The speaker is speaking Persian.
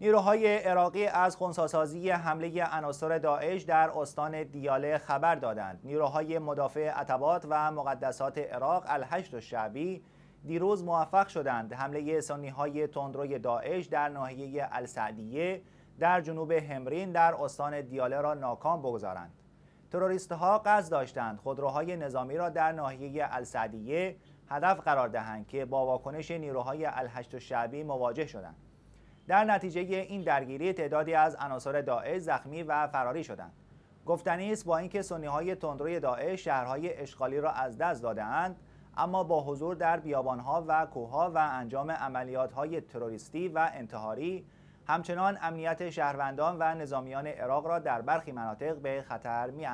نیروهای عراقی از خونساسازی حمله عناصر داعش در استان دیاله خبر دادند. نیروهای مدافع عتبات و مقدسات عراق الهشت و شعبی دیروز موفق شدند حمله سنی های تندروی داعش در ناحیه السعدیه در جنوب همرین در استان دیاله را ناکام بگذارند. تروریست ها قصد داشتند خودروهای نظامی را در ناحیه السعدیه هدف قرار دهند که با واکنش نیروهای الهشت و مواجه شدند. در نتیجه این درگیری تعدادی از عناصر داعش زخمی و فراری شدند گفتنی است با اینکه سنی های تندروی داعش شهرهای اشغالی را از دست دادهاند اما با حضور در بیابانها و کوهها و انجام عملیاتهای تروریستی و انتحاری همچنان امنیت شهروندان و نظامیان عراق را در برخی مناطق به خطر می